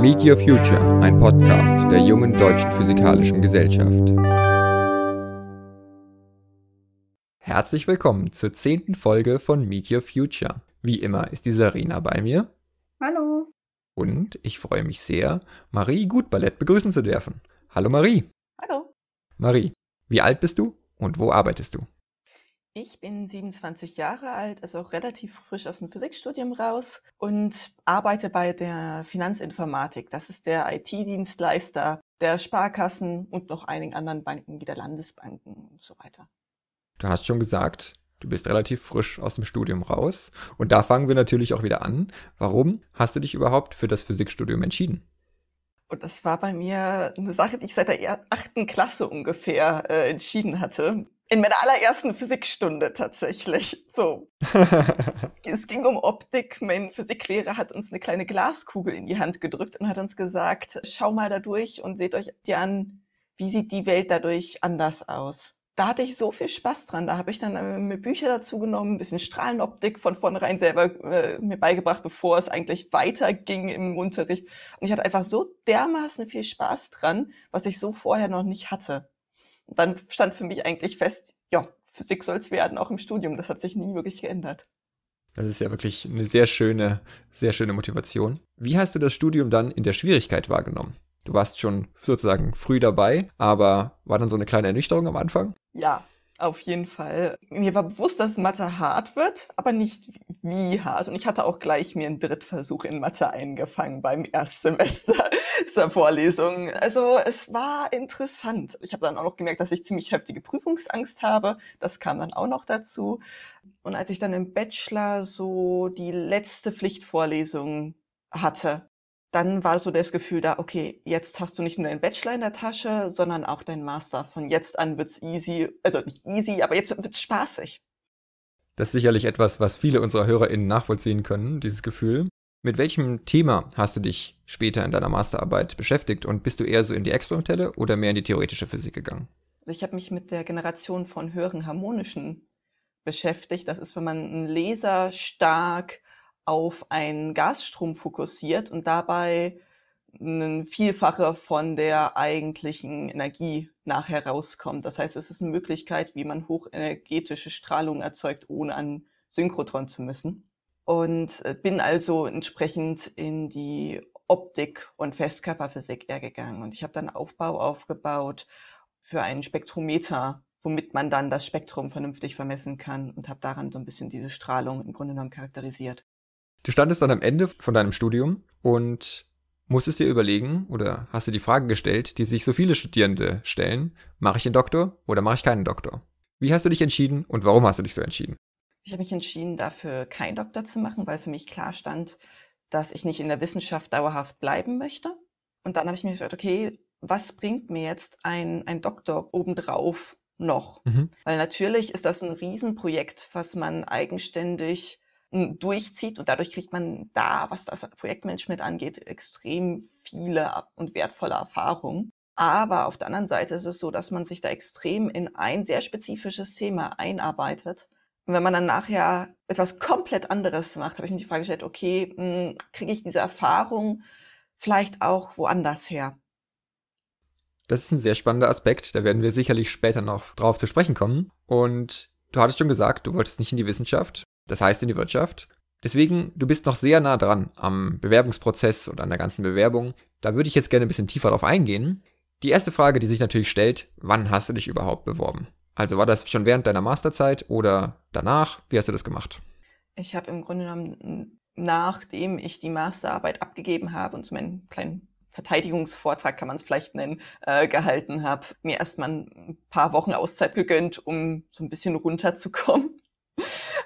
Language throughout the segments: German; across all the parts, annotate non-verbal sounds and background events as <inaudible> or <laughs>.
Meet Your Future, ein Podcast der Jungen Deutschen Physikalischen Gesellschaft. Herzlich willkommen zur zehnten Folge von Meet Your Future. Wie immer ist die Sarina bei mir. Hallo. Und ich freue mich sehr, Marie Gutballett begrüßen zu dürfen. Hallo Marie. Hallo. Marie, wie alt bist du und wo arbeitest du? Ich bin 27 Jahre alt, also auch relativ frisch aus dem Physikstudium raus und arbeite bei der Finanzinformatik. Das ist der IT-Dienstleister der Sparkassen und noch einigen anderen Banken wie der Landesbanken und so weiter. Du hast schon gesagt, du bist relativ frisch aus dem Studium raus und da fangen wir natürlich auch wieder an. Warum hast du dich überhaupt für das Physikstudium entschieden? Und das war bei mir eine Sache, die ich seit der achten Klasse ungefähr äh, entschieden hatte in meiner allerersten Physikstunde tatsächlich. So. <laughs> es ging um Optik. Mein Physiklehrer hat uns eine kleine Glaskugel in die Hand gedrückt und hat uns gesagt, schau mal da durch und seht euch die an, wie sieht die Welt dadurch anders aus. Da hatte ich so viel Spaß dran. Da habe ich dann äh, mir Bücher dazu genommen, ein bisschen Strahlenoptik von vornherein selber äh, mir beigebracht, bevor es eigentlich weiterging im Unterricht. Und ich hatte einfach so dermaßen viel Spaß dran, was ich so vorher noch nicht hatte dann stand für mich eigentlich fest, ja, Physik soll es werden, auch im Studium. Das hat sich nie wirklich geändert. Das ist ja wirklich eine sehr schöne, sehr schöne Motivation. Wie hast du das Studium dann in der Schwierigkeit wahrgenommen? Du warst schon sozusagen früh dabei, aber war dann so eine kleine Ernüchterung am Anfang? Ja, auf jeden Fall. Mir war bewusst, dass Mathe hart wird, aber nicht wie hart. Und ich hatte auch gleich mir einen Drittversuch in Mathe eingefangen beim Erstsemester dieser <laughs> Vorlesung. Also es war interessant. Ich habe dann auch noch gemerkt, dass ich ziemlich heftige Prüfungsangst habe. Das kam dann auch noch dazu. Und als ich dann im Bachelor so die letzte Pflichtvorlesung hatte, dann war so das Gefühl da, okay, jetzt hast du nicht nur deinen Bachelor in der Tasche, sondern auch deinen Master. Von jetzt an wird's easy, also nicht easy, aber jetzt wird's spaßig. Das ist sicherlich etwas, was viele unserer HörerInnen nachvollziehen können, dieses Gefühl. Mit welchem Thema hast du dich später in deiner Masterarbeit beschäftigt und bist du eher so in die experimentelle oder mehr in die theoretische Physik gegangen? Also ich habe mich mit der Generation von höheren harmonischen beschäftigt. Das ist, wenn man einen laserstark auf einen Gasstrom fokussiert und dabei ein Vielfache von der eigentlichen Energie nachher rauskommt. Das heißt, es ist eine Möglichkeit, wie man hochenergetische Strahlung erzeugt, ohne an Synchrotron zu müssen. Und äh, bin also entsprechend in die Optik und Festkörperphysik eher gegangen. Und ich habe dann Aufbau aufgebaut für einen Spektrometer, womit man dann das Spektrum vernünftig vermessen kann und habe daran so ein bisschen diese Strahlung im Grunde genommen charakterisiert. Du standest dann am Ende von deinem Studium und musstest dir überlegen oder hast dir die Frage gestellt, die sich so viele Studierende stellen, mache ich einen Doktor oder mache ich keinen Doktor? Wie hast du dich entschieden und warum hast du dich so entschieden? Ich habe mich entschieden, dafür keinen Doktor zu machen, weil für mich klar stand, dass ich nicht in der Wissenschaft dauerhaft bleiben möchte. Und dann habe ich mir gedacht, okay, was bringt mir jetzt ein, ein Doktor obendrauf noch? Mhm. Weil natürlich ist das ein Riesenprojekt, was man eigenständig durchzieht und dadurch kriegt man da, was das Projektmanagement angeht, extrem viele und wertvolle Erfahrungen. Aber auf der anderen Seite ist es so, dass man sich da extrem in ein sehr spezifisches Thema einarbeitet. Und wenn man dann nachher etwas komplett anderes macht, habe ich mir die Frage gestellt, okay, hm, kriege ich diese Erfahrung vielleicht auch woanders her? Das ist ein sehr spannender Aspekt, da werden wir sicherlich später noch drauf zu sprechen kommen. Und du hattest schon gesagt, du wolltest nicht in die Wissenschaft das heißt in die Wirtschaft. Deswegen, du bist noch sehr nah dran am Bewerbungsprozess und an der ganzen Bewerbung. Da würde ich jetzt gerne ein bisschen tiefer drauf eingehen. Die erste Frage, die sich natürlich stellt, wann hast du dich überhaupt beworben? Also war das schon während deiner Masterzeit oder danach? Wie hast du das gemacht? Ich habe im Grunde genommen, nachdem ich die Masterarbeit abgegeben habe und zu meinem kleinen Verteidigungsvortrag, kann man es vielleicht nennen, äh, gehalten habe, mir erstmal ein paar Wochen Auszeit gegönnt, um so ein bisschen runterzukommen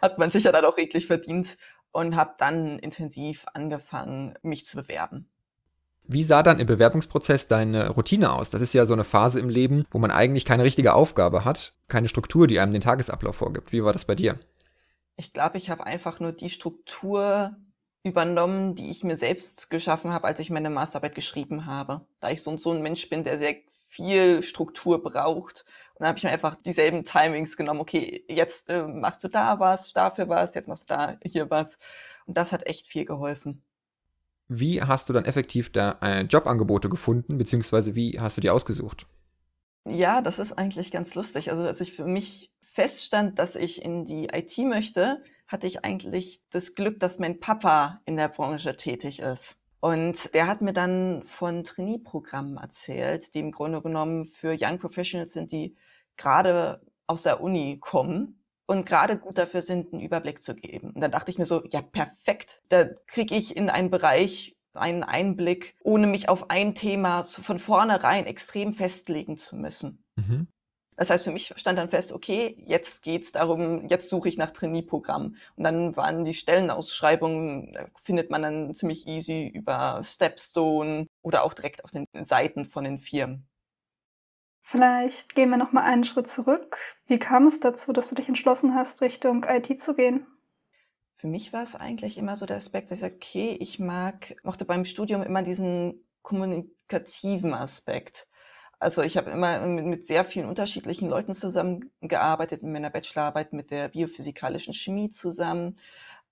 hat man sich ja dann auch redlich verdient und habe dann intensiv angefangen, mich zu bewerben. Wie sah dann im Bewerbungsprozess deine Routine aus? Das ist ja so eine Phase im Leben, wo man eigentlich keine richtige Aufgabe hat, keine Struktur, die einem den Tagesablauf vorgibt. Wie war das bei dir? Ich glaube, ich habe einfach nur die Struktur übernommen, die ich mir selbst geschaffen habe, als ich meine Masterarbeit geschrieben habe. Da ich so und so ein Mensch bin, der sehr viel Struktur braucht. Und dann habe ich mir einfach dieselben Timings genommen. Okay, jetzt äh, machst du da was, dafür was, jetzt machst du da hier was. Und das hat echt viel geholfen. Wie hast du dann effektiv da äh, Jobangebote gefunden, beziehungsweise wie hast du die ausgesucht? Ja, das ist eigentlich ganz lustig. Also als ich für mich feststand, dass ich in die IT möchte, hatte ich eigentlich das Glück, dass mein Papa in der Branche tätig ist. Und der hat mir dann von Trainee-Programmen erzählt, die im Grunde genommen für Young Professionals sind, die gerade aus der Uni kommen und gerade gut dafür sind, einen Überblick zu geben. Und dann dachte ich mir so, ja, perfekt. Da kriege ich in einen Bereich einen Einblick, ohne mich auf ein Thema von vornherein extrem festlegen zu müssen. Mhm. Das heißt, für mich stand dann fest, okay, jetzt geht's darum, jetzt suche ich nach Trainee-Programmen. Und dann waren die Stellenausschreibungen, findet man dann ziemlich easy über Stepstone oder auch direkt auf den Seiten von den Firmen. Vielleicht gehen wir nochmal einen Schritt zurück. Wie kam es dazu, dass du dich entschlossen hast, Richtung IT zu gehen? Für mich war es eigentlich immer so der Aspekt, dass ich sage, okay, ich mag, mochte beim Studium immer diesen kommunikativen Aspekt. Also ich habe immer mit sehr vielen unterschiedlichen Leuten zusammengearbeitet, in meiner Bachelorarbeit mit der biophysikalischen Chemie zusammen,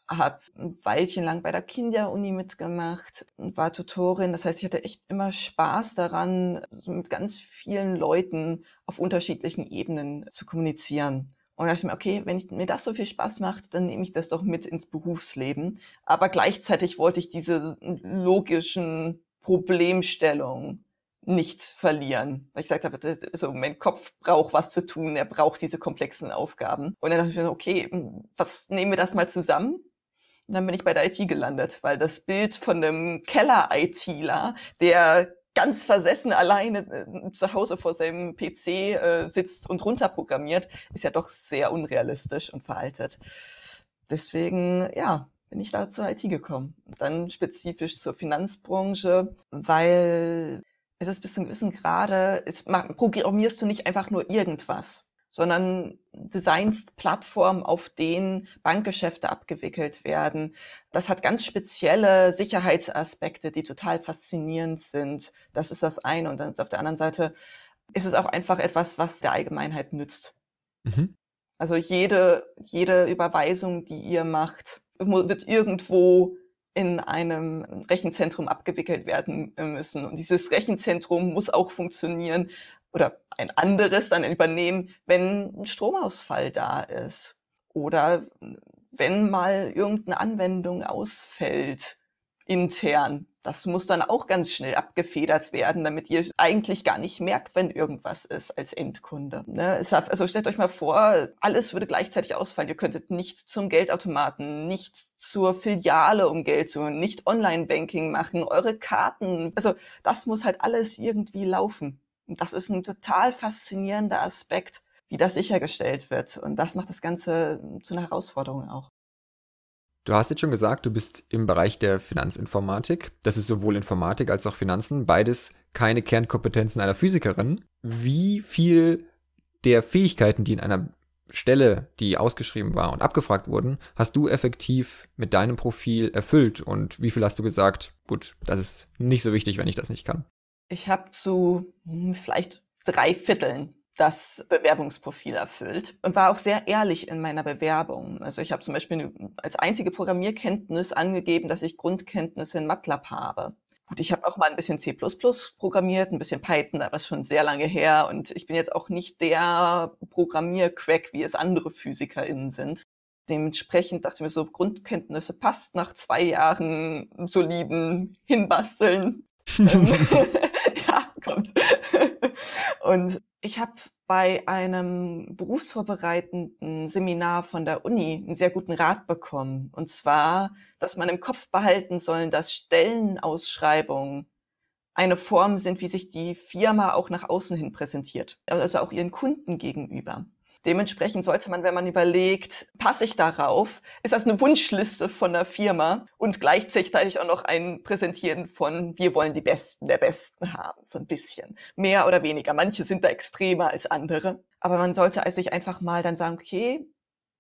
habe ein Weilchen lang bei der Kinderuni mitgemacht, war Tutorin. Das heißt, ich hatte echt immer Spaß daran, so mit ganz vielen Leuten auf unterschiedlichen Ebenen zu kommunizieren. Und dachte mir, okay, wenn ich, mir das so viel Spaß macht, dann nehme ich das doch mit ins Berufsleben. Aber gleichzeitig wollte ich diese logischen Problemstellungen nicht verlieren. Weil ich gesagt habe, so mein Kopf braucht was zu tun, er braucht diese komplexen Aufgaben. Und dann dachte ich mir, okay, hm, was nehmen wir das mal zusammen? Und dann bin ich bei der IT gelandet, weil das Bild von einem Keller-ITler, der ganz versessen alleine äh, zu Hause vor seinem PC äh, sitzt und runterprogrammiert, ist ja doch sehr unrealistisch und veraltet. Deswegen, ja, bin ich da zur IT gekommen. Und dann spezifisch zur Finanzbranche, weil es ist bis zu einem gewissen Grade, es, programmierst du nicht einfach nur irgendwas, sondern designst Plattformen, auf denen Bankgeschäfte abgewickelt werden. Das hat ganz spezielle Sicherheitsaspekte, die total faszinierend sind. Das ist das eine. Und dann auf der anderen Seite ist es auch einfach etwas, was der Allgemeinheit nützt. Mhm. Also jede, jede Überweisung, die ihr macht, wird irgendwo in einem Rechenzentrum abgewickelt werden äh, müssen. Und dieses Rechenzentrum muss auch funktionieren oder ein anderes dann übernehmen, wenn ein Stromausfall da ist oder wenn mal irgendeine Anwendung ausfällt intern. Das muss dann auch ganz schnell abgefedert werden, damit ihr eigentlich gar nicht merkt, wenn irgendwas ist als Endkunde. Ne? Also stellt euch mal vor, alles würde gleichzeitig ausfallen. Ihr könntet nicht zum Geldautomaten, nicht zur Filiale, um Geld zu holen, nicht Online-Banking machen, eure Karten. Also das muss halt alles irgendwie laufen. Und das ist ein total faszinierender Aspekt, wie das sichergestellt wird. Und das macht das Ganze zu einer Herausforderung auch. Du hast jetzt schon gesagt, du bist im Bereich der Finanzinformatik. Das ist sowohl Informatik als auch Finanzen, beides keine Kernkompetenzen einer Physikerin. Wie viel der Fähigkeiten, die in einer Stelle, die ausgeschrieben war und abgefragt wurden, hast du effektiv mit deinem Profil erfüllt und wie viel hast du gesagt, gut, das ist nicht so wichtig, wenn ich das nicht kann? Ich habe zu hm, vielleicht drei Vierteln das Bewerbungsprofil erfüllt und war auch sehr ehrlich in meiner Bewerbung. Also ich habe zum Beispiel als einzige Programmierkenntnis angegeben, dass ich Grundkenntnisse in MATLAB habe. Gut, ich habe auch mal ein bisschen C++ programmiert, ein bisschen Python, aber das ist schon sehr lange her und ich bin jetzt auch nicht der Programmiercrack, wie es andere PhysikerInnen sind. Dementsprechend dachte ich mir so, Grundkenntnisse passt nach zwei Jahren soliden Hinbasteln. <laughs> Ähm, <laughs> ja, kommt. und ich habe bei einem berufsvorbereitenden Seminar von der Uni einen sehr guten Rat bekommen. Und zwar, dass man im Kopf behalten soll, dass Stellenausschreibungen eine Form sind, wie sich die Firma auch nach außen hin präsentiert, also auch ihren Kunden gegenüber. Dementsprechend sollte man, wenn man überlegt, passe ich darauf, ist das eine Wunschliste von der Firma und gleichzeitig auch noch ein Präsentieren von, wir wollen die Besten der Besten haben, so ein bisschen. Mehr oder weniger. Manche sind da extremer als andere. Aber man sollte sich einfach mal dann sagen, okay,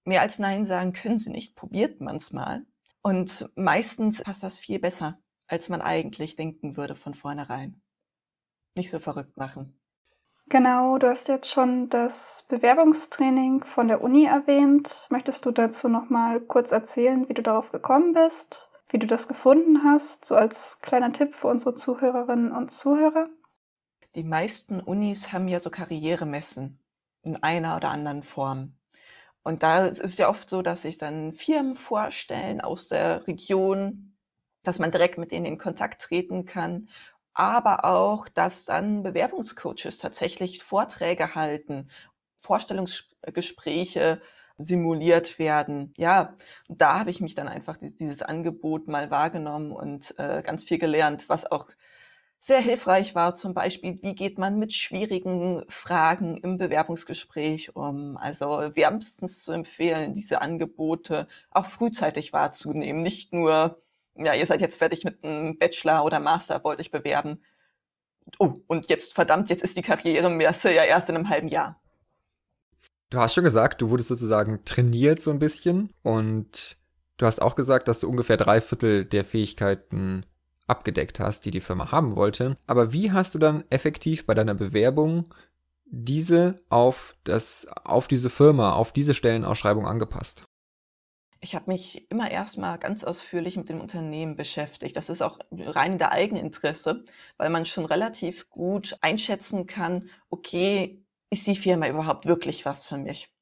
mehr als Nein sagen können sie nicht, probiert man es mal. Und meistens passt das viel besser, als man eigentlich denken würde von vornherein. Nicht so verrückt machen. Genau, du hast jetzt schon das Bewerbungstraining von der Uni erwähnt. Möchtest du dazu noch mal kurz erzählen, wie du darauf gekommen bist, wie du das gefunden hast, so als kleiner Tipp für unsere Zuhörerinnen und Zuhörer? Die meisten Unis haben ja so Karrieremessen in einer oder anderen Form. Und da ist es ja oft so, dass sich dann Firmen vorstellen aus der Region, dass man direkt mit denen in Kontakt treten kann aber auch, dass dann Bewerbungscoaches tatsächlich Vorträge halten, Vorstellungsgespräche simuliert werden. Ja, da habe ich mich dann einfach dieses Angebot mal wahrgenommen und äh, ganz viel gelernt, was auch sehr hilfreich war, zum Beispiel, wie geht man mit schwierigen Fragen im Bewerbungsgespräch um? Also wärmstens zu empfehlen, diese Angebote auch frühzeitig wahrzunehmen, nicht nur ja, ihr seid jetzt fertig mit einem Bachelor oder Master, wollt euch bewerben. Oh, und jetzt, verdammt, jetzt ist die Karriere Messe ja erst in einem halben Jahr. Du hast schon gesagt, du wurdest sozusagen trainiert so ein bisschen und du hast auch gesagt, dass du ungefähr drei Viertel der Fähigkeiten abgedeckt hast, die die Firma haben wollte. Aber wie hast du dann effektiv bei deiner Bewerbung diese auf, das, auf diese Firma, auf diese Stellenausschreibung angepasst? Ich habe mich immer erstmal ganz ausführlich mit dem Unternehmen beschäftigt. Das ist auch rein der Eigeninteresse, weil man schon relativ gut einschätzen kann, okay, ist die Firma überhaupt wirklich was für mich?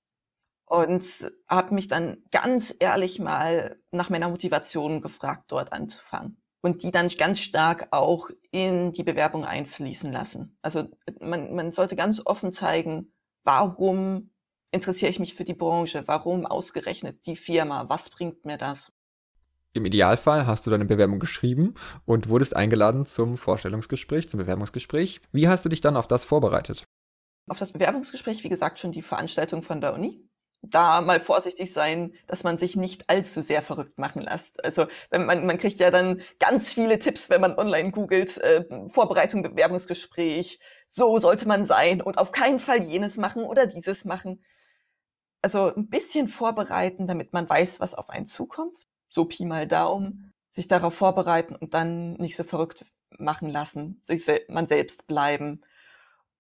Und habe mich dann ganz ehrlich mal nach meiner Motivation gefragt, dort anzufangen. Und die dann ganz stark auch in die Bewerbung einfließen lassen. Also man, man sollte ganz offen zeigen, warum interessiere ich mich für die Branche. Warum ausgerechnet die Firma? Was bringt mir das? Im Idealfall hast du deine Bewerbung geschrieben und wurdest eingeladen zum Vorstellungsgespräch, zum Bewerbungsgespräch. Wie hast du dich dann auf das vorbereitet? Auf das Bewerbungsgespräch, wie gesagt, schon die Veranstaltung von der Uni. Da mal vorsichtig sein, dass man sich nicht allzu sehr verrückt machen lässt. Also wenn man, man kriegt ja dann ganz viele Tipps, wenn man online googelt, äh, Vorbereitung, Bewerbungsgespräch, so sollte man sein und auf keinen Fall jenes machen oder dieses machen also ein bisschen vorbereiten, damit man weiß, was auf einen zukommt. So Pi mal Daumen, sich darauf vorbereiten und dann nicht so verrückt machen lassen, sich sel man selbst bleiben.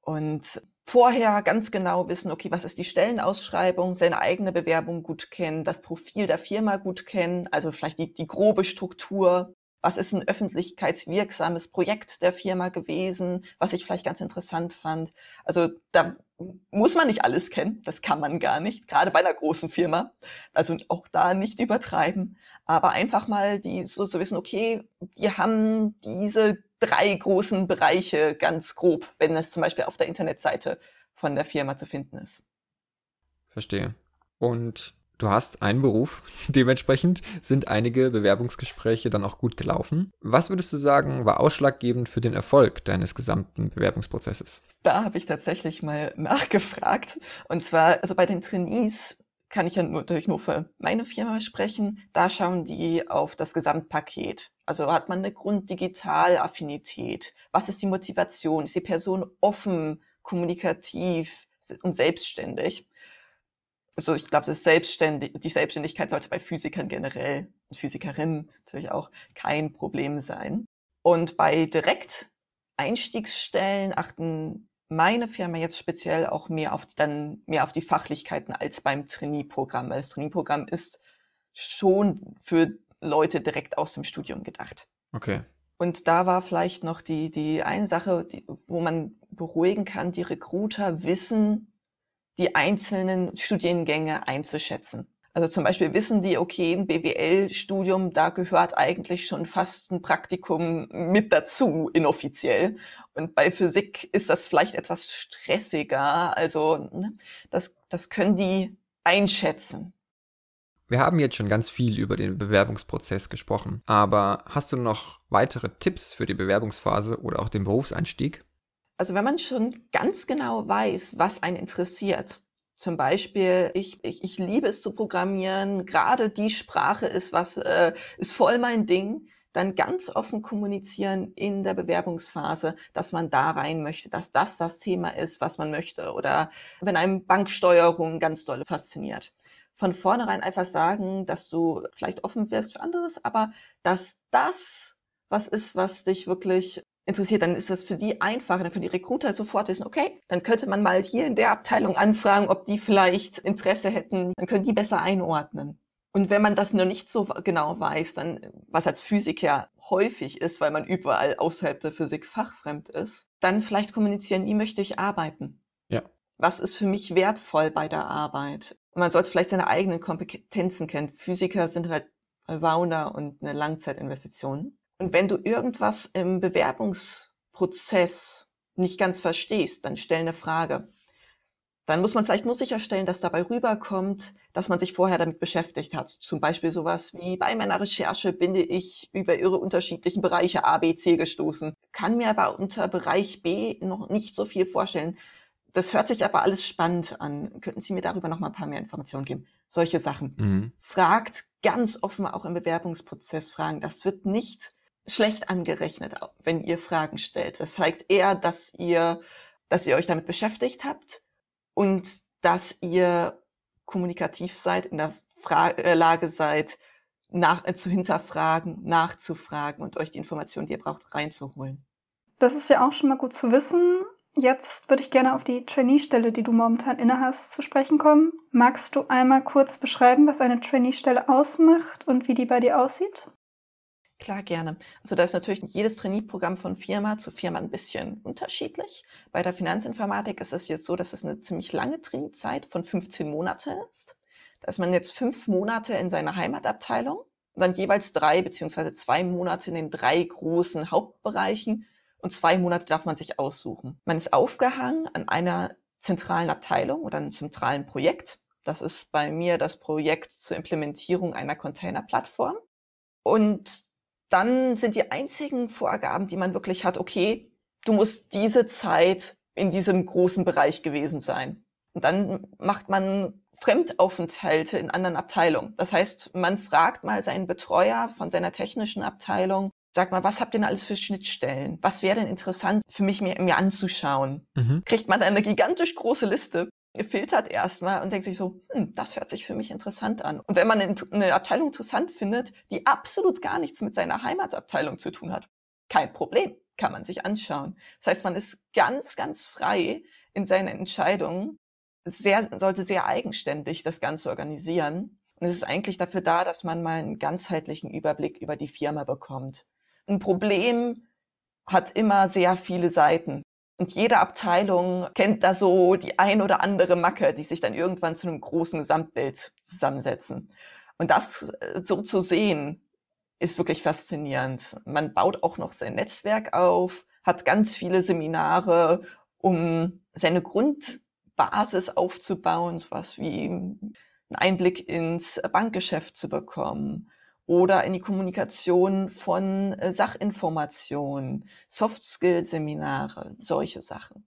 Und vorher ganz genau wissen, okay, was ist die Stellenausschreibung, seine eigene Bewerbung gut kennen, das Profil der Firma gut kennen, also vielleicht die, die grobe Struktur, was ist ein öffentlichkeitswirksames Projekt der Firma gewesen, was ich vielleicht ganz interessant fand. Also da muss man nicht alles kennen, das kann man gar nicht, gerade bei einer großen Firma. Also auch da nicht übertreiben, aber einfach mal die so zu wissen, okay, wir haben diese drei großen Bereiche ganz grob, wenn das zum Beispiel auf der Internetseite von der Firma zu finden ist. Verstehe. Und Du hast einen Beruf, <laughs> dementsprechend sind einige Bewerbungsgespräche dann auch gut gelaufen. Was würdest du sagen, war ausschlaggebend für den Erfolg deines gesamten Bewerbungsprozesses? Da habe ich tatsächlich mal <laughs> nachgefragt. Und zwar, also bei den Trainees kann ich ja nur, natürlich nur für meine Firma sprechen. Da schauen die auf das Gesamtpaket. Also hat man eine Grunddigital-Affinität? Was ist die Motivation? Ist die Person offen, kommunikativ und selbstständig? also ich glaube, das Selbstständig die Selbstständigkeit sollte bei Physikern generell und Physikerinnen natürlich auch kein Problem sein. Und bei Direkteinstiegsstellen achten meine Firma jetzt speziell auch mehr auf dann mehr auf die Fachlichkeiten als beim Trainee-Programm, weil das Trainee-Programm ist schon für Leute direkt aus dem Studium gedacht. Okay. Und da war vielleicht noch die, die eine Sache, die, wo man beruhigen kann, die Recruiter wissen, die einzelnen Studiengänge einzuschätzen. Also zum Beispiel wissen die, okay, ein BWL-Studium, da gehört eigentlich schon fast ein Praktikum mit dazu, inoffiziell. Und bei Physik ist das vielleicht etwas stressiger. Also ne, das, das können die einschätzen. Wir haben jetzt schon ganz viel über den Bewerbungsprozess gesprochen, aber hast du noch weitere Tipps für die Bewerbungsphase oder auch den Berufseinstieg? Also wenn man schon ganz genau weiß, was einen interessiert, zum Beispiel, ich, ich, ich liebe es zu programmieren, gerade die Sprache ist was, äh, ist voll mein Ding, dann ganz offen kommunizieren in der Bewerbungsphase, dass man da rein möchte, dass das das Thema ist, was man möchte oder wenn einem Banksteuerung ganz doll fasziniert. Von vornherein einfach sagen, dass du vielleicht offen wärst für anderes, aber dass das was ist, was dich wirklich interessiert, dann ist das für die einfacher. Dann können die Recruiter sofort wissen, okay, dann könnte man mal hier in der Abteilung anfragen, ob die vielleicht Interesse hätten. Dann können die besser einordnen. Und wenn man das noch nicht so genau weiß, dann, was als Physiker häufig ist, weil man überall außerhalb der Physik fachfremd ist, dann vielleicht kommunizieren, wie möchte ich arbeiten? Ja. Was ist für mich wertvoll bei der Arbeit? Und man sollte vielleicht seine eigenen Kompetenzen kennen. Physiker sind halt Allrounder und eine Langzeitinvestition. Und wenn du irgendwas im Bewerbungsprozess nicht ganz verstehst, dann stell eine Frage. Dann muss man vielleicht nur sicherstellen, dass dabei rüberkommt, dass man sich vorher damit beschäftigt hat. Zum Beispiel sowas wie bei meiner Recherche bin ich über ihre unterschiedlichen Bereiche A, B, C gestoßen. Kann mir aber unter Bereich B noch nicht so viel vorstellen. Das hört sich aber alles spannend an. Könnten Sie mir darüber noch mal ein paar mehr Informationen geben? Solche Sachen. Mhm. Fragt ganz offen auch im Bewerbungsprozess Fragen. Das wird nicht schlecht angerechnet, wenn ihr Fragen stellt. Das zeigt eher, dass ihr, dass ihr euch damit beschäftigt habt und dass ihr kommunikativ seid, in der Fra äh, Lage seid, nach, äh, zu hinterfragen, nachzufragen und euch die Informationen, die ihr braucht, reinzuholen. Das ist ja auch schon mal gut zu wissen. Jetzt würde ich gerne auf die Trainee-Stelle, die du momentan innehast, zu sprechen kommen. Magst du einmal kurz beschreiben, was eine Trainee-Stelle ausmacht und wie die bei dir aussieht? Klar, gerne. Also da ist natürlich jedes Trainee-Programm von Firma zu Firma ein bisschen unterschiedlich. Bei der Finanzinformatik ist es jetzt so, dass es eine ziemlich lange Trainee-Zeit von 15 Monate ist. Da ist man jetzt fünf Monate in seiner Heimatabteilung und dann jeweils drei beziehungsweise zwei Monate in den drei großen Hauptbereichen und zwei Monate darf man sich aussuchen. Man ist aufgehangen an einer zentralen Abteilung oder einem zentralen Projekt. Das ist bei mir das Projekt zur Implementierung einer Container-Plattform. Und dann sind die einzigen Vorgaben, die man wirklich hat, okay, du musst diese Zeit in diesem großen Bereich gewesen sein. Und dann macht man Fremdaufenthalte in anderen Abteilungen. Das heißt, man fragt mal seinen Betreuer von seiner technischen Abteilung, sag mal, was habt ihr denn alles für Schnittstellen? Was wäre denn interessant für mich mir, mir anzuschauen? Mhm. Kriegt man eine gigantisch große Liste filtert erstmal und denkt sich so, hm, das hört sich für mich interessant an. Und wenn man eine Abteilung interessant findet, die absolut gar nichts mit seiner Heimatabteilung zu tun hat, kein Problem, kann man sich anschauen. Das heißt, man ist ganz, ganz frei in seinen Entscheidungen, sehr, sollte sehr eigenständig das Ganze organisieren. Und es ist eigentlich dafür da, dass man mal einen ganzheitlichen Überblick über die Firma bekommt. Ein Problem hat immer sehr viele Seiten. Und jede Abteilung kennt da so die ein oder andere Macke, die sich dann irgendwann zu einem großen Gesamtbild zusammensetzen. Und das äh, so zu sehen, ist wirklich faszinierend. Man baut auch noch sein Netzwerk auf, hat ganz viele Seminare, um seine Grundbasis aufzubauen, sowas wie einen Einblick ins Bankgeschäft zu bekommen, oder in die Kommunikation von äh, Sachinformationen, Soft Skill Seminare, solche Sachen.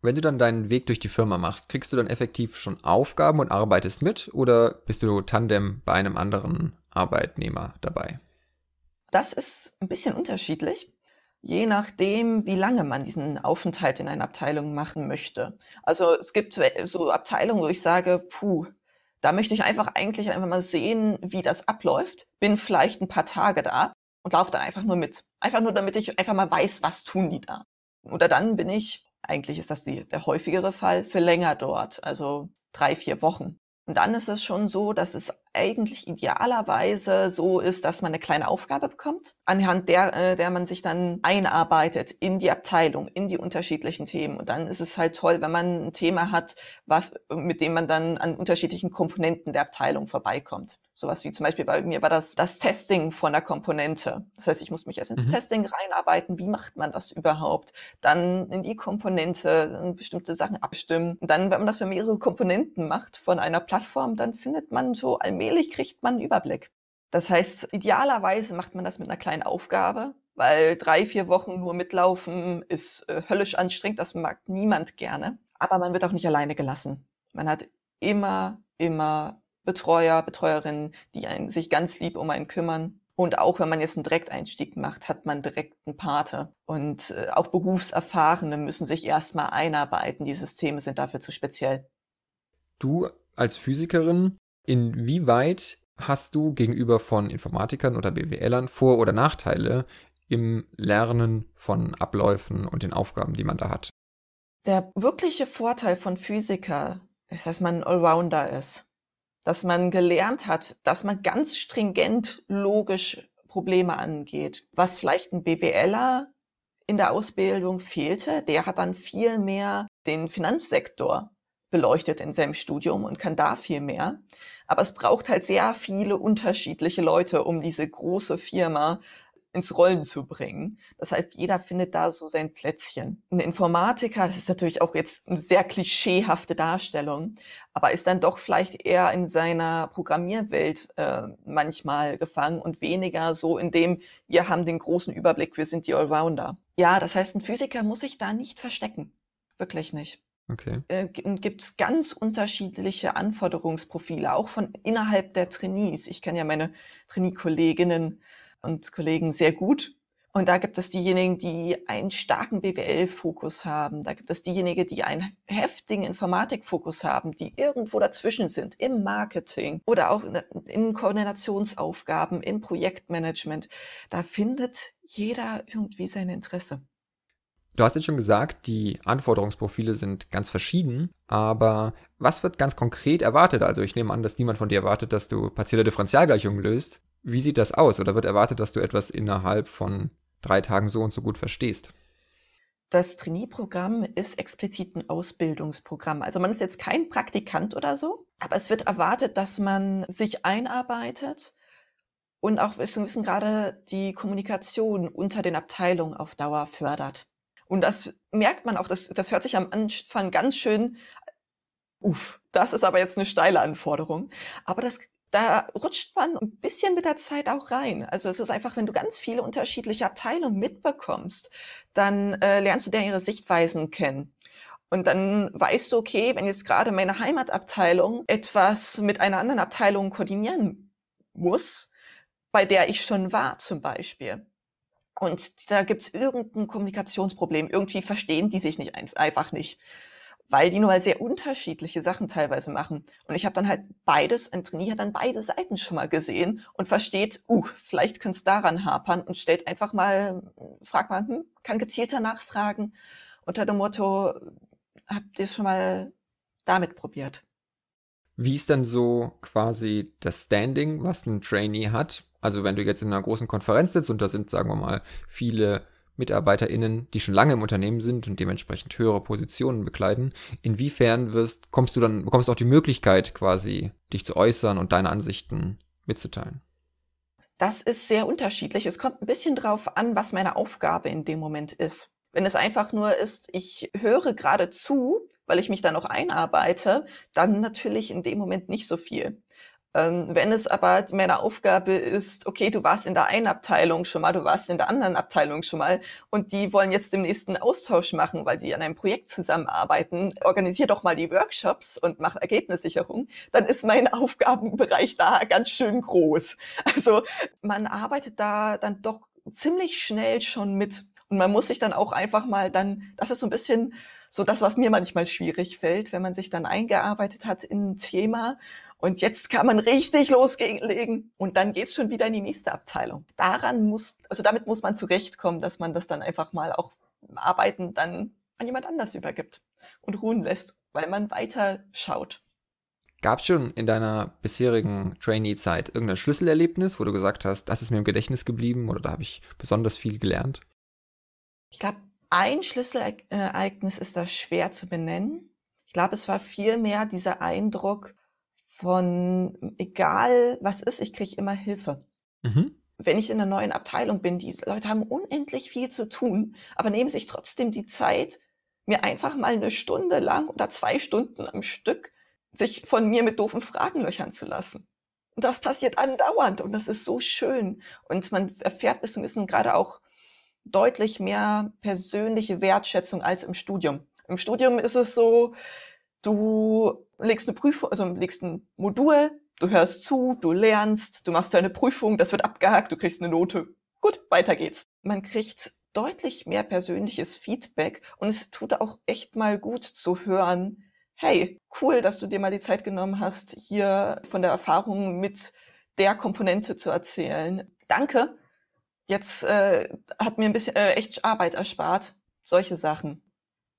Wenn du dann deinen Weg durch die Firma machst, kriegst du dann effektiv schon Aufgaben und arbeitest mit oder bist du Tandem bei einem anderen Arbeitnehmer dabei? Das ist ein bisschen unterschiedlich, je nachdem, wie lange man diesen Aufenthalt in einer Abteilung machen möchte. Also es gibt äh, so Abteilungen, wo ich sage, puh, da möchte ich einfach eigentlich einfach mal sehen, wie das abläuft. Bin vielleicht ein paar Tage da und laufe dann einfach nur mit. Einfach nur, damit ich einfach mal weiß, was tun die da. Oder dann bin ich, eigentlich ist das die, der häufigere Fall, für länger dort. Also drei, vier Wochen. Und dann ist es schon so, dass es eigentlich idealerweise so ist, dass man eine kleine Aufgabe bekommt, anhand der, äh, der man sich dann einarbeitet in die Abteilung, in die unterschiedlichen Themen. Und dann ist es halt toll, wenn man ein Thema hat, was, mit dem man dann an unterschiedlichen Komponenten der Abteilung vorbeikommt. Sowas wie zum Beispiel bei mir war das das Testing von der Komponente. Das heißt, ich muss mich erst ins mhm. Testing reinarbeiten. Wie macht man das überhaupt? Dann in die Komponente bestimmte Sachen abstimmen. Und dann, wenn man das für mehrere Komponenten macht von einer Plattform, dann findet man so allmählich kriegt man einen Überblick. Das heißt, idealerweise macht man das mit einer kleinen Aufgabe, weil drei, vier Wochen nur mitlaufen ist äh, höllisch anstrengend. Das mag niemand gerne. Aber man wird auch nicht alleine gelassen. Man hat immer, immer Betreuer, Betreuerinnen, die einen, sich ganz lieb um einen kümmern. Und auch wenn man jetzt einen Direkteinstieg macht, hat man direkt einen Pate. Und äh, auch Berufserfahrene müssen sich erstmal einarbeiten. Die Systeme sind dafür zu speziell. Du als Physikerin, inwieweit hast du gegenüber von Informatikern oder BWLern Vor- oder Nachteile im Lernen von Abläufen und den Aufgaben, die man da hat? Der wirkliche Vorteil von Physiker ist, dass man ein Allrounder ist dass man gelernt hat, dass man ganz stringent logisch Probleme angeht, was vielleicht ein BWLer in der Ausbildung fehlte, der hat dann viel mehr den Finanzsektor beleuchtet in seinem Studium und kann da viel mehr. Aber es braucht halt sehr viele unterschiedliche Leute, um diese große Firma ins Rollen zu bringen. Das heißt, jeder findet da so sein Plätzchen. Ein Informatiker, das ist natürlich auch jetzt eine sehr klischeehafte Darstellung, aber ist dann doch vielleicht eher in seiner Programmierwelt äh, manchmal gefangen und weniger so in dem, wir haben den großen Überblick, wir sind die Allrounder. Ja, das heißt, ein Physiker muss sich da nicht verstecken. Wirklich nicht. Okay. Äh, gibt es ganz unterschiedliche Anforderungsprofile, auch von innerhalb der Trainees. Ich kenne ja meine Trainee-Kolleginnen und Kollegen sehr gut. Und da gibt es diejenigen, die einen starken BWL-Fokus haben. Da gibt es diejenigen, die einen heftigen Informatik-Fokus haben, die irgendwo dazwischen sind, im Marketing oder auch in Koordinationsaufgaben, im Projektmanagement. Da findet jeder irgendwie sein Interesse. Du hast jetzt schon gesagt, die Anforderungsprofile sind ganz verschieden, aber was wird ganz konkret erwartet? Also ich nehme an, dass niemand von dir erwartet, dass du partielle Differentialgleichungen löst, wie sieht das aus? Oder wird erwartet, dass du etwas innerhalb von drei Tagen so und so gut verstehst? Das Trainee-Programm ist explizit ein Ausbildungsprogramm. Also man ist jetzt kein Praktikant oder so, aber es wird erwartet, dass man sich einarbeitet und auch bis zu einem gewissen die Kommunikation unter den Abteilungen auf Dauer fördert. Und das merkt man auch, das, das hört sich am Anfang ganz schön, uff, das ist aber jetzt eine steile Anforderung. Aber das da rutscht man ein bisschen mit der Zeit auch rein. Also es ist einfach, wenn du ganz viele unterschiedliche Abteilungen mitbekommst, dann äh, lernst du deren ihre Sichtweisen kennen. Und dann weißt du, okay, wenn jetzt gerade meine Heimatabteilung etwas mit einer anderen Abteilung koordinieren muss, bei der ich schon war zum Beispiel. Und da gibt's irgendein Kommunikationsproblem. Irgendwie verstehen die sich nicht einfach nicht weil die nur halt sehr unterschiedliche Sachen teilweise machen. Und ich habe dann halt beides, ein Trainee hat dann beide Seiten schon mal gesehen und versteht, uh, vielleicht könnte es daran hapern und stellt einfach mal, fragt mal, hm, kann gezielter nachfragen unter dem Motto, habt ihr es schon mal damit probiert? Wie ist dann so quasi das Standing, was ein Trainee hat? Also wenn du jetzt in einer großen Konferenz sitzt und da sind, sagen wir mal, viele MitarbeiterInnen, die schon lange im Unternehmen sind und dementsprechend höhere Positionen bekleiden, inwiefern wirst, kommst du dann, bekommst du auch die Möglichkeit quasi, dich zu äußern und deine Ansichten mitzuteilen? Das ist sehr unterschiedlich. Es kommt ein bisschen drauf an, was meine Aufgabe in dem Moment ist. Wenn es einfach nur ist, ich höre gerade zu, weil ich mich dann noch einarbeite, dann natürlich in dem Moment nicht so viel. Ähm, wenn es aber meine Aufgabe ist, okay, du warst in der einen Abteilung schon mal, du warst in der anderen Abteilung schon mal und die wollen jetzt dem nächsten Austausch machen, weil sie an einem Projekt zusammenarbeiten, organisier doch mal die Workshops und mach Ergebnissicherung, dann ist mein <laughs> Aufgabenbereich da ganz schön groß. Also man arbeitet da dann doch ziemlich schnell schon mit. Und man muss sich dann auch einfach mal dann, das ist so ein bisschen so das, was mir manchmal schwierig fällt, wenn man sich dann eingearbeitet hat in ein Thema und jetzt kann man richtig loslegen und dann geht es schon wieder in die nächste Abteilung. Daran muss, also damit muss man zurechtkommen, dass man das dann einfach mal auch arbeiten dann an jemand anders übergibt und ruhen lässt, weil man weiter schaut. Gab es schon in deiner bisherigen Trainee-Zeit irgendein Schlüsselerlebnis, wo du gesagt hast, das ist mir im Gedächtnis geblieben oder da habe ich besonders viel gelernt? Ich glaube, ein Schlüsselereignis ist da schwer zu benennen. Ich glaube, es war vielmehr dieser Eindruck, von egal was ist, ich kriege immer Hilfe. Mhm. Wenn ich in einer neuen Abteilung bin, die Leute haben unendlich viel zu tun, aber nehmen sich trotzdem die Zeit, mir einfach mal eine Stunde lang oder zwei Stunden am Stück sich von mir mit doofen Fragen löchern zu lassen. Und das passiert andauernd und das ist so schön. Und man erfährt bis zum Wissen gerade auch deutlich mehr persönliche Wertschätzung als im Studium. Im Studium ist es so, Du legst eine Prüfung, also legst ein Modul, du hörst zu, du lernst, du machst deine Prüfung, das wird abgehakt, du kriegst eine Note. Gut, weiter geht's. Man kriegt deutlich mehr persönliches Feedback und es tut auch echt mal gut zu hören, hey, cool, dass du dir mal die Zeit genommen hast, hier von der Erfahrung mit der Komponente zu erzählen. Danke. Jetzt äh, hat mir ein bisschen äh, echt Arbeit erspart. Solche Sachen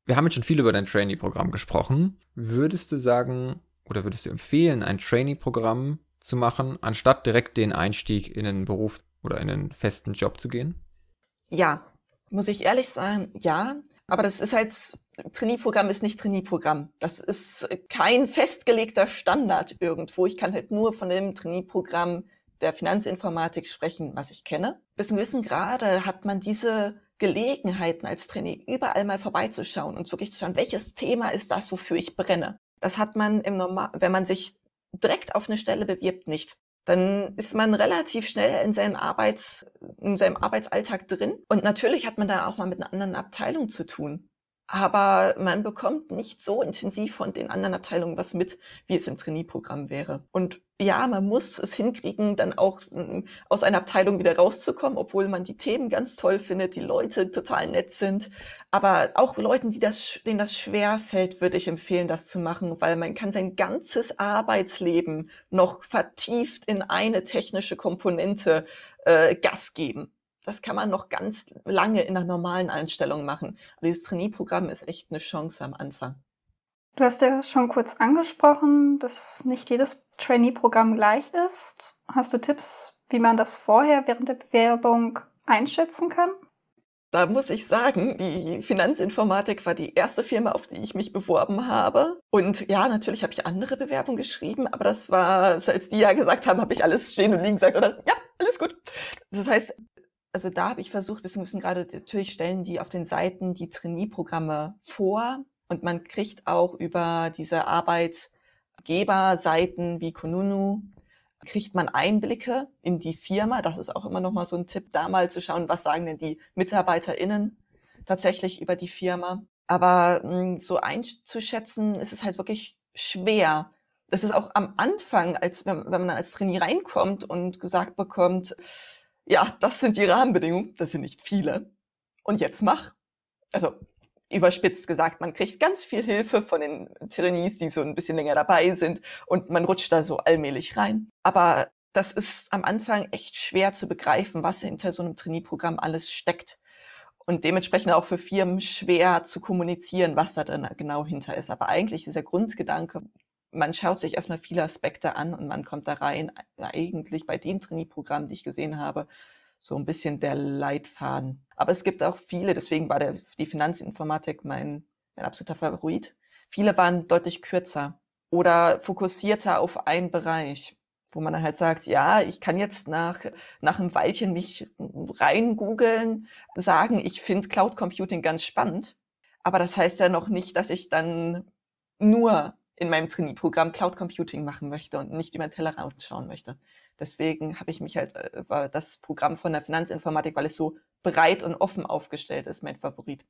wir haben jetzt schon viel über dein Trainee-Programm gesprochen. Würdest du sagen oder würdest du empfehlen, ein Trainee-Programm zu machen, anstatt direkt den Einstieg in einen Beruf oder in einen festen Job zu gehen? Ja, muss ich ehrlich sagen, ja. Aber das ist halt, Trainee-Programm ist nicht Trainee-Programm. Das ist kein festgelegter Standard irgendwo. Ich kann halt nur von dem Trainee-Programm der Finanzinformatik sprechen, was ich kenne. Bis zum gewissen Grade hat man diese Gelegenheiten als Trainee, überall mal vorbeizuschauen und wirklich zu schauen, welches Thema ist das, wofür ich brenne. Das hat man im Normal, wenn man sich direkt auf eine Stelle bewirbt, nicht. Dann ist man relativ schnell in seinem, Arbeits, in seinem Arbeitsalltag drin. Und natürlich hat man dann auch mal mit einer anderen Abteilung zu tun aber man bekommt nicht so intensiv von den anderen Abteilungen was mit, wie es im Trainee-Programm wäre. Und ja, man muss es hinkriegen, dann auch aus einer Abteilung wieder rauszukommen, obwohl man die Themen ganz toll findet, die Leute total nett sind. Aber auch Leuten, die das, denen das schwer fällt, würde ich empfehlen, das zu machen, weil man kann sein ganzes Arbeitsleben noch vertieft in eine technische Komponente äh, Gas geben das kann man noch ganz lange in einer normalen Einstellung machen. Aber dieses Trainee-Programm ist echt eine Chance am Anfang. Du hast ja schon kurz angesprochen, dass nicht jedes Trainee-Programm gleich ist. Hast du Tipps, wie man das vorher während der Bewerbung einschätzen kann? Da muss ich sagen, die Finanzinformatik war die erste Firma, auf die ich mich beworben habe. Und ja, natürlich habe ich andere Bewerbungen geschrieben, aber das war, als die ja gesagt haben, habe ich alles stehen und liegen gesagt oder ja, alles gut. Das heißt, also da habe ich versucht, wir müssen gerade natürlich stellen die auf den Seiten die Trainee-Programme vor und man kriegt auch über diese Arbeitgeberseiten wie Konunu kriegt man Einblicke in die Firma. Das ist auch immer noch mal so ein Tipp, da mal zu schauen, was sagen denn die MitarbeiterInnen tatsächlich über die Firma. Aber mh, hm, so einzuschätzen, ist es halt wirklich schwer. Das ist auch am Anfang, als wenn, wenn man als Trainee reinkommt und gesagt bekommt, ja, das sind die Rahmenbedingungen, das sind nicht viele. Und jetzt mach. Also überspitzt gesagt, man kriegt ganz viel Hilfe von den Trainees, die so ein bisschen länger dabei sind und man rutscht da so allmählich rein. Aber das ist am Anfang echt schwer zu begreifen, was hinter so einem Trainee-Programm alles steckt. Und dementsprechend auch für Firmen schwer zu kommunizieren, was da drin genau hinter ist. Aber eigentlich ist dieser Grundgedanke, man schaut sich erstmal viele Aspekte an und man kommt da rein, eigentlich bei den Trainee-Programmen, die ich gesehen habe, so ein bisschen der Leitfaden. Aber es gibt auch viele, deswegen war der, die Finanzinformatik mein, mein absoluter Favorit. Viele waren deutlich kürzer oder fokussierter auf einen Bereich, wo man dann halt sagt, ja, ich kann jetzt nach, nach einem Weilchen mich reingoogeln, sagen, ich finde Cloud Computing ganz spannend. Aber das heißt ja noch nicht, dass ich dann nur in meinem Trainee-Programm Cloud Computing machen möchte und nicht über den Tellerrand schauen möchte. Deswegen habe ich mich halt, äh, war das Programm von der Finanzinformatik, weil es so breit und offen aufgestellt ist, mein Favorit.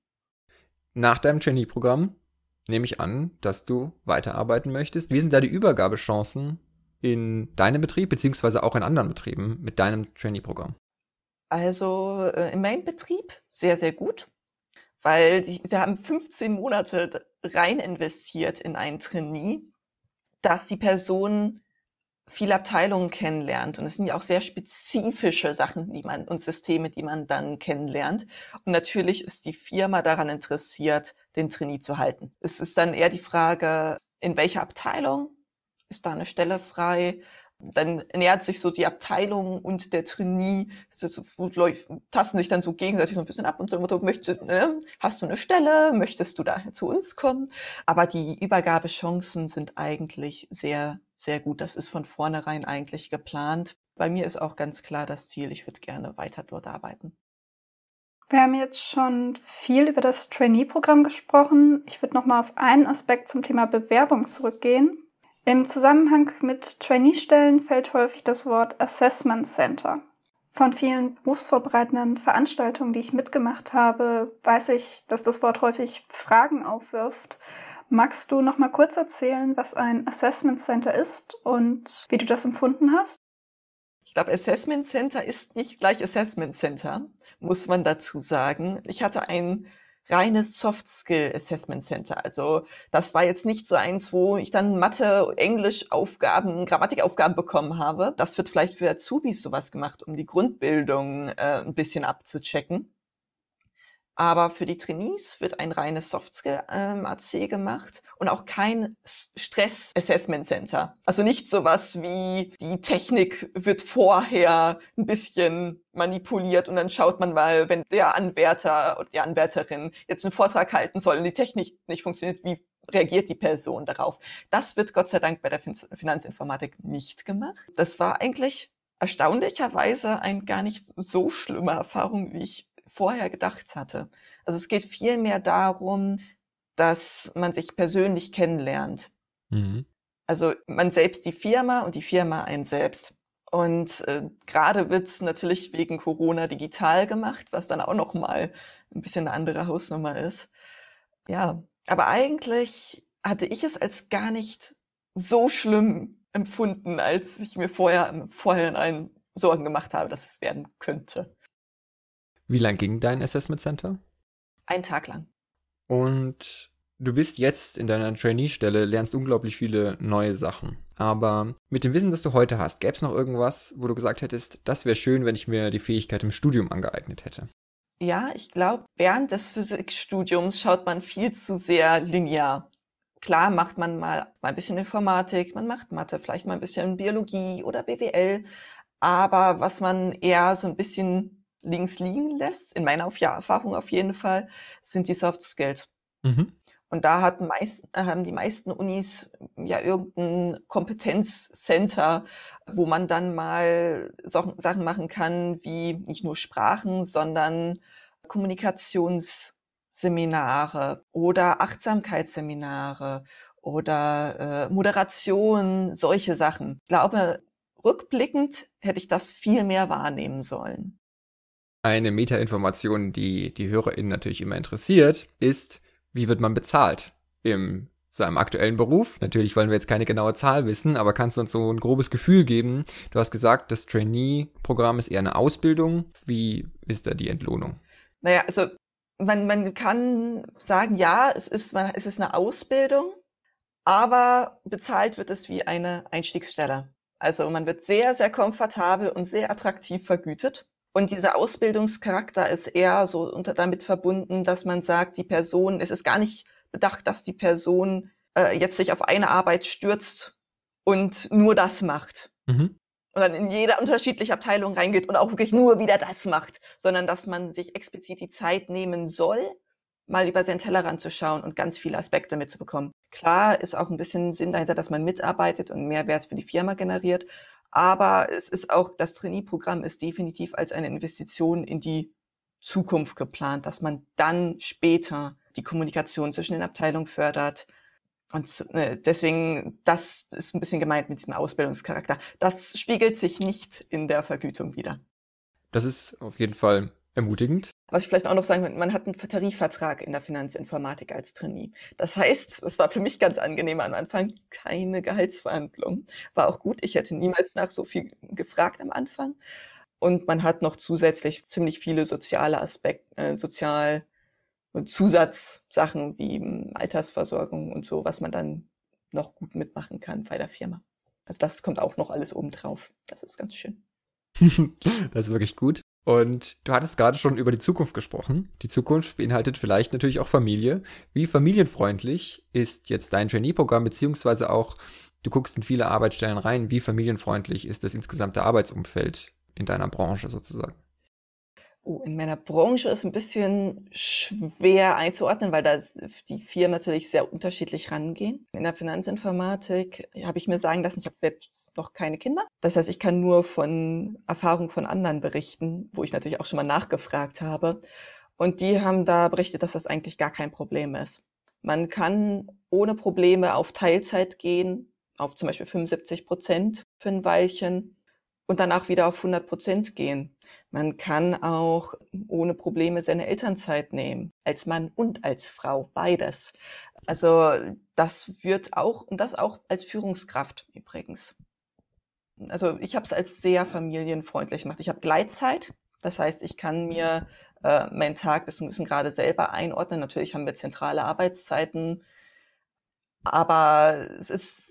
Nach deinem Trainee-Programm nehme ich an, dass du weiterarbeiten möchtest. Wie sind da die Übergabechancen in deinem Betrieb, beziehungsweise auch in anderen Betrieben mit deinem Trainee-Programm? Also äh, in meinem Betrieb sehr, sehr gut, weil die, haben 15 Monate rein investiert in einen Trainee, dass die Person viele Abteilungen kennenlernt. Und es sind ja auch sehr spezifische Sachen, die man und Systeme, die man dann kennenlernt. Und natürlich ist die Firma daran interessiert, den Trainee zu halten. Es ist dann eher die Frage, in welcher Abteilung ist da eine Stelle frei? dann nähert sich so die Abteilung und der Trainee, das tasten sich dann so gegenseitig so ein bisschen ab und so Motto, möchte, ne, hast du eine Stelle, möchtest du da zu uns kommen? Aber die Übergabechancen sind eigentlich sehr, sehr gut. Das ist von vornherein eigentlich geplant. Bei mir ist auch ganz klar das Ziel, ich würde gerne weiter dort arbeiten. Wir haben jetzt schon viel über das Trainee-Programm gesprochen. Ich würde nochmal auf einen Aspekt zum Thema Bewerbung zurückgehen. Im Zusammenhang mit Trainee-Stellen fällt häufig das Wort Assessment Center. Von vielen berufsvorbereitenden Veranstaltungen, die ich mitgemacht habe, weiß ich, dass das Wort häufig Fragen aufwirft. Magst du noch mal kurz erzählen, was ein Assessment Center ist und wie du das empfunden hast? Ich glaube, Assessment Center ist nicht gleich Assessment Center, muss man dazu sagen. Ich hatte ein reines Soft Skill Assessment Center. Also das war jetzt nicht so eins, wo ich dann Mathe, Englisch Aufgaben, Grammatikaufgaben bekommen habe. Das wird vielleicht für Azubis sowas gemacht, um die Grundbildung äh, ein bisschen abzuchecken. Aber für die Trainees wird ein reines soft Softskill-AC ähm, gemacht und auch kein Stress-Assessment-Center. Also nicht sowas wie die Technik wird vorher ein bisschen manipuliert und dann schaut man mal, wenn der Anwärter oder die Anwärterin jetzt einen Vortrag halten soll und die Technik nicht funktioniert, wie reagiert die Person darauf? Das wird Gott sei Dank bei der Finanzinformatik nicht gemacht. Das war eigentlich erstaunlicherweise ein gar nicht so schlimme Erfahrung, wie ich vorher gedacht hatte. Also es geht vielmehr darum, dass man sich persönlich kennenlernt. Mhm. Also man selbst die Firma und die Firma einen selbst. Und äh, gerade wird es natürlich wegen Corona digital gemacht, was dann auch nochmal ein bisschen eine andere Hausnummer ist. Ja, aber eigentlich hatte ich es als gar nicht so schlimm empfunden, als ich mir vorher im Vorhinein Sorgen gemacht habe, dass es werden könnte. Wie lang ging dein Assessment Center? Ein Tag lang. Und du bist jetzt in deiner Trainee-Stelle, lernst unglaublich viele neue Sachen. Aber mit dem Wissen, das du heute hast, gäbe es noch irgendwas, wo du gesagt hättest, das wäre schön, wenn ich mir die Fähigkeit im Studium angeeignet hätte? Ja, ich glaube, während des Physikstudiums schaut man viel zu sehr linear. Klar macht man mal, mal ein bisschen Informatik, man macht Mathe, vielleicht mal ein bisschen Biologie oder BWL. Aber was man eher so ein bisschen links liegen lässt, in meiner Erfahrung auf jeden Fall, sind die Soft Skills. Mhm. Und da hat meist, äh, haben die meisten Unis hm, ja irgendein Kompetenzcenter, wo man dann mal so, Sachen machen kann, wie nicht nur Sprachen, sondern Kommunikationsseminare oder Achtsamkeitsseminare oder äh, Moderation, solche Sachen. Ich glaube, rückblickend hätte ich das viel mehr wahrnehmen sollen. Eine Metainformation, die die HörerInnen natürlich immer interessiert, ist, wie wird man bezahlt in seinem aktuellen Beruf. Natürlich wollen wir jetzt keine genaue Zahl wissen, aber kannst du uns so ein grobes Gefühl geben? Du hast gesagt, das Trainee-Programm ist eher eine Ausbildung. Wie ist da die Entlohnung? Naja, also man, man kann sagen, ja, es ist, man, es ist eine Ausbildung, aber bezahlt wird es wie eine Einstiegsstelle. Also man wird sehr, sehr komfortabel und sehr attraktiv vergütet. Und dieser Ausbildungscharakter ist eher so unter, damit verbunden, dass man sagt, die Person, es ist gar nicht bedacht, dass die Person äh, jetzt sich auf eine Arbeit stürzt und nur das macht. Mhm. Und dann in jede unterschiedliche Abteilung reingeht und auch wirklich nur wieder das macht, sondern dass man sich explizit die Zeit nehmen soll, mal über seinen Tellerrand zu schauen und ganz viele Aspekte mitzubekommen. Klar ist auch ein bisschen Sinn dahinter, dass man mitarbeitet und Mehrwert für die Firma generiert. Aber es ist auch, das Trainee-Programm ist definitiv als eine Investition in die Zukunft geplant, dass man dann später die Kommunikation zwischen den Abteilungen fördert. Und äh, deswegen, das ist ein bisschen gemeint mit diesem Ausbildungscharakter. Das spiegelt sich nicht in der Vergütung wieder. Das ist auf jeden Fall Ermutigend. Was ich vielleicht auch noch sagen will, man hat einen Tarifvertrag in der Finanzinformatik als Trainee. Das heißt, das war für mich ganz angenehm am Anfang, keine Gehaltsverhandlung. War auch gut, ich hätte niemals nach so viel gefragt am Anfang. Und man hat noch zusätzlich ziemlich viele soziale Aspekte, äh, sozial und Zusatzsachen wie hm, Altersversorgung und so, was man dann noch gut mitmachen kann bei der Firma. Also das kommt auch noch alles obendrauf. Das ist ganz schön. <laughs> das ist wirklich gut. Und du hattest gerade schon über die Zukunft gesprochen. Die Zukunft beinhaltet vielleicht natürlich auch Familie. Wie familienfreundlich ist jetzt dein Trainee-Programm, beziehungsweise auch, du guckst in viele Arbeitsstellen rein, wie familienfreundlich ist das insgesamte Arbeitsumfeld in deiner Branche sozusagen? Oh, in meiner Branche ist ein bisschen schwer einzuordnen, weil da die Firmen natürlich sehr unterschiedlich rangehen. In der Finanzinformatik habe ich mir sagen lassen, ich habe selbst noch keine Kinder. Das heißt, ich kann nur von Erfahrungen von anderen berichten, wo ich natürlich auch schon mal nachgefragt habe. Und die haben da berichtet, dass das eigentlich gar kein Problem ist. Man kann ohne Probleme auf Teilzeit gehen, auf zum Beispiel 75 Prozent für ein Weilchen und danach wieder auf 100 Prozent gehen. Man kann auch ohne Probleme seine Elternzeit nehmen, als Mann und als Frau, beides. Also das wird auch, und das auch als Führungskraft übrigens. Also ich habe es als sehr familienfreundlich gemacht. Ich habe Gleitzeit, das heißt, ich kann mir äh, meinen Tag bis zum Wissen gerade selber einordnen. Natürlich haben wir zentrale Arbeitszeiten, aber es ist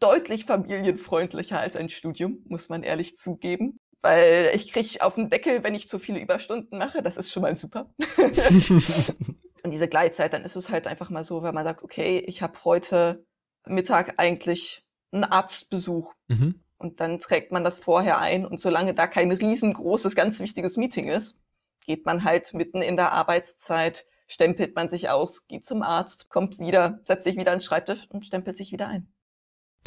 deutlich familienfreundlicher als ein Studium, muss man ehrlich zugeben. Weil ich kriege auf den Deckel, wenn ich zu viele Überstunden mache, das ist schon mal super. <laughs> Und diese Gleitzeit, dann ist es halt einfach mal so, wenn man sagt, okay, ich habe heute Mittag eigentlich einen Arztbesuch. Mhm. Und dann trägt man das vorher ein. Und solange da kein riesengroßes, ganz wichtiges Meeting ist, geht man halt mitten in der Arbeitszeit, stempelt man sich aus, geht zum Arzt, kommt wieder, setzt sich wieder an den Schreibtisch und stempelt sich wieder ein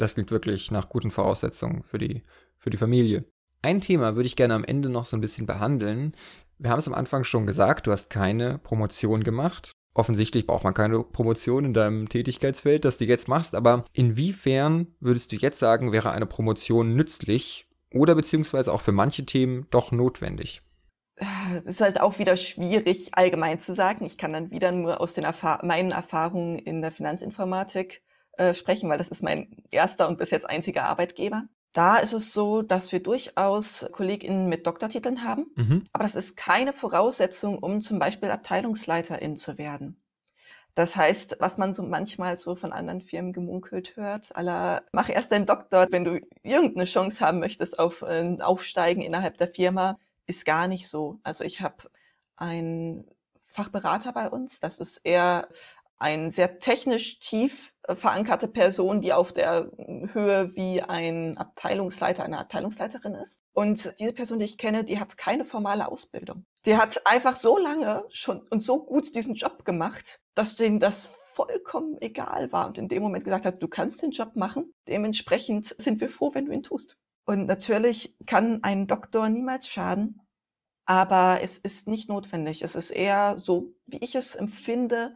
das klingt wirklich nach guten Voraussetzungen für die, für die Familie. Ein Thema würde ich gerne am Ende noch so ein bisschen behandeln. Wir haben es am Anfang schon gesagt, du hast keine Promotion gemacht. Offensichtlich braucht man keine Promotion in deinem Tätigkeitsfeld, das du jetzt machst, aber inwiefern würdest du jetzt sagen, wäre eine Promotion nützlich oder beziehungsweise auch für manche Themen doch notwendig? es ist halt auch wieder schwierig allgemein zu sagen. Ich kann dann wieder nur aus den Erfa meinen Erfahrungen in der Finanzinformatik äh, sprechen, weil das ist mein erster und bis jetzt einziger Arbeitgeber. Da ist es so, dass wir durchaus KollegInnen mit Doktortiteln haben, mhm. aber das ist keine Voraussetzung, um zum Beispiel Abteilungsleiterin zu werden. Das heißt, was man so manchmal so von anderen Firmen gemunkelt hört, aller, mach erst deinen Doktor, wenn du irgendeine Chance haben möchtest auf äh, ein Aufsteigen innerhalb der Firma, ist gar nicht so. Also ich habe einen Fachberater bei uns, das ist eher ein sehr technisch tief äh, verankerte Person, die auf der hm, Höhe wie ein Abteilungsleiter, eine Abteilungsleiterin ist. Und diese Person, die ich kenne, die hat keine formale Ausbildung. Die hat einfach so lange schon und so gut diesen Job gemacht, dass denen das vollkommen egal war und in dem Moment gesagt hat, du kannst den Job machen, dementsprechend sind wir froh, wenn du ihn tust. Und natürlich kann ein Doktor niemals schaden, aber es ist nicht notwendig. Es ist eher so, wie ich es empfinde,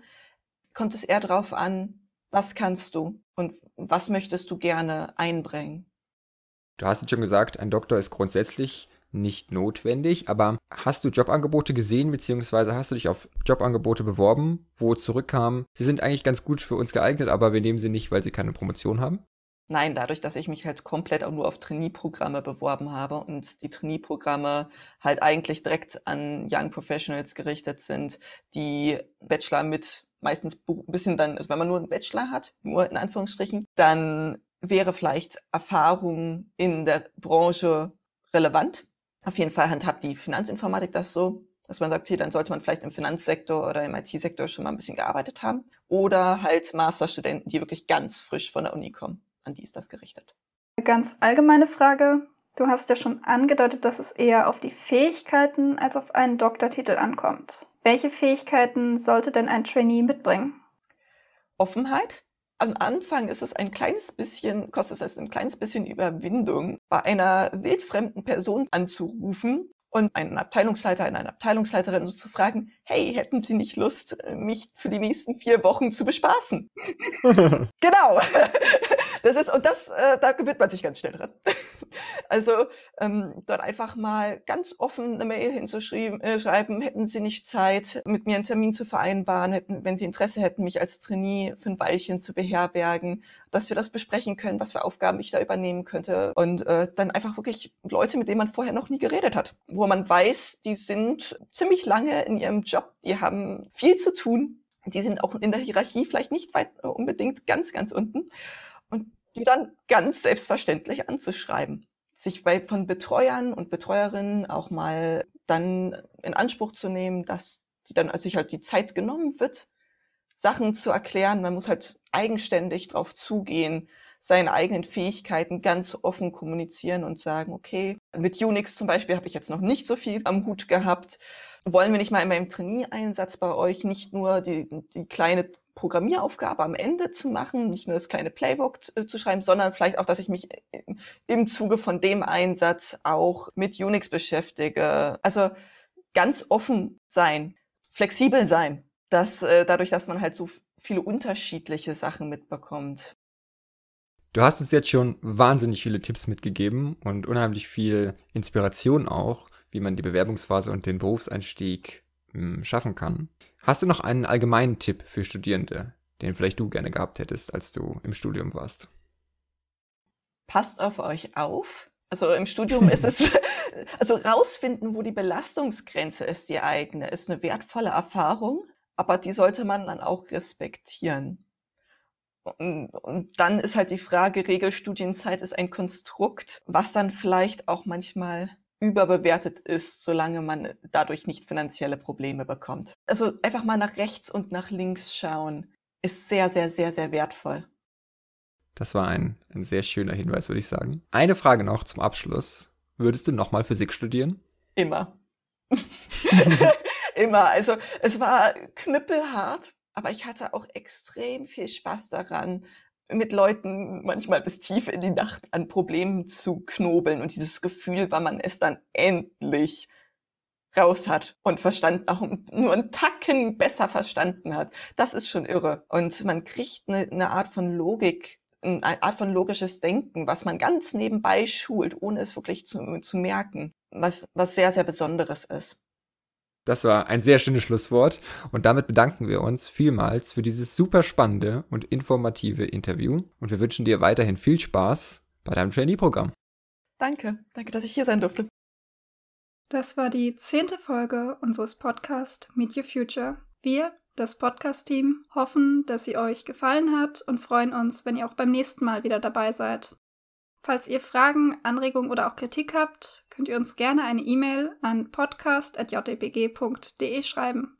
kommt es eher darauf an, was kannst du und was möchtest du gerne einbringen. Du hast es schon gesagt, ein Doktor ist grundsätzlich nicht notwendig, aber hast du Jobangebote gesehen, beziehungsweise hast du dich auf Jobangebote beworben, wo zurückkam, sie sind eigentlich ganz gut für uns geeignet, aber wir nehmen sie nicht, weil sie keine Promotion haben? Nein, dadurch, dass ich mich halt komplett auch nur auf Trainee-Programme beworben habe und die Trainee-Programme halt eigentlich direkt an Young Professionals gerichtet sind, die Bachelor mit meistens ein bisschen dann, also wenn man nur einen Bachelor hat, nur in Anführungsstrichen, dann wäre vielleicht Erfahrung in der Branche relevant. Auf jeden Fall handhabt die Finanzinformatik das so, dass man sagt, hier, dann sollte man vielleicht im Finanzsektor oder im IT-Sektor schon mal ein bisschen gearbeitet haben. Oder halt Masterstudenten, die wirklich ganz frisch von der Uni kommen. An die ist das gerichtet. Eine ganz allgemeine Frage. Du hast ja schon angedeutet, dass es eher auf die Fähigkeiten als auf einen Doktortitel ankommt. Welche Fähigkeiten sollte denn ein Trainee mitbringen? Offenheit. Am Anfang ist es ein kleines bisschen, kostet es ein kleines bisschen Überwindung, bei einer wildfremden Person anzurufen und einen Abteilungsleiter, eine Abteilungsleiterin so zu fragen, hey, hätten Sie nicht Lust, mich für die nächsten vier Wochen zu bespaßen? <laughs> genau. <laughs> das ist, und das, äh, da gewinnt man sich ganz schnell dran. <laughs> Also ähm, dort einfach mal ganz offen eine Mail hinzuschreiben, äh, hätten Sie nicht Zeit, mit mir einen Termin zu vereinbaren, hätten, wenn Sie Interesse hätten, mich als Trainee für ein Weilchen zu beherbergen, dass wir das besprechen können, was für Aufgaben ich da übernehmen könnte. Und äh, dann einfach wirklich Leute, mit denen man vorher noch nie geredet hat, wo man weiß, die sind ziemlich lange in ihrem Job, die haben viel zu tun, die sind auch in der Hierarchie vielleicht nicht weit äh, unbedingt ganz, ganz unten die dann ganz selbstverständlich anzuschreiben. Sich bei, von Betreuern und Betreuerinnen auch mal dann in Anspruch zu nehmen, dass die dann also sich halt die Zeit genommen wird, Sachen zu erklären. Man muss halt eigenständig drauf zugehen, seine eigenen Fähigkeiten ganz offen kommunizieren und sagen, okay, mit Unix zum Beispiel habe ich jetzt noch nicht so viel am Hut gehabt. Wollen wir nicht mal in meinem Trainee-Einsatz bei euch nicht nur die, die kleine Programmieraufgabe am Ende zu machen, nicht nur das kleine Playbook zu äh, schreiben, sondern vielleicht auch, dass ich mich äh, im Zuge von dem Einsatz auch mit Unix beschäftige. Also ganz offen sein, flexibel sein, dass äh, dadurch, dass man halt so viele unterschiedliche Sachen mitbekommt. Du hast uns jetzt schon wahnsinnig viele Tipps mitgegeben und unheimlich viel Inspiration auch, wie man die Bewerbungsphase und den Berufseinstieg hm, schaffen kann. Hast du noch einen allgemeinen Tipp für Studierende, den vielleicht du gerne gehabt hättest, als du im Studium warst? Passt auf euch auf. Also im Studium ist es, <laughs> <laughs> also rausfinden, wo die Belastungsgrenze ist, die eigene, ist eine wertvolle Erfahrung, aber die sollte man dann auch respektieren. Und, dann ist halt die Frage, Regelstudienzeit ist ein Konstrukt, was dann vielleicht auch manchmal überbewertet ist, solange man dadurch nicht finanzielle Probleme bekommt. Also einfach mal nach rechts und nach links schauen ist sehr, sehr, sehr, sehr wertvoll. Das war ein, ein sehr schöner Hinweis, würde ich sagen. Eine Frage noch zum Abschluss. Würdest du nochmal Physik studieren? Immer. <laughs> Immer. Also es war knüppelhart, aber ich hatte auch extrem viel Spaß daran, mit Leuten manchmal bis tief in die Nacht an Problemen zu knobeln und dieses Gefühl, wann man es dann endlich raus hat und Verstand auch nur einen Tacken besser verstanden hat. Das ist schon irre. Und man kriegt eine, eine Art von Logik, eine Art von logisches Denken, was man ganz nebenbei schult, ohne es wirklich zu, zu merken, was, was sehr, sehr Besonderes ist. Das war ein sehr schönes Schlusswort und damit bedanken wir uns vielmals für dieses super spannende und informative Interview und wir wünschen dir weiterhin viel Spaß bei deinem Trainee-Programm. Danke, danke, dass ich hier sein durfte. Das war die zehnte Folge unseres Podcasts Meet Your Future. Wir, das Podcast-Team, hoffen, dass sie euch gefallen hat und freuen uns, wenn ihr auch beim nächsten Mal wieder dabei seid. Falls ihr Fragen, Anregungen oder auch Kritik habt, könnt ihr uns gerne eine E-Mail an podcast.jpg.de schreiben.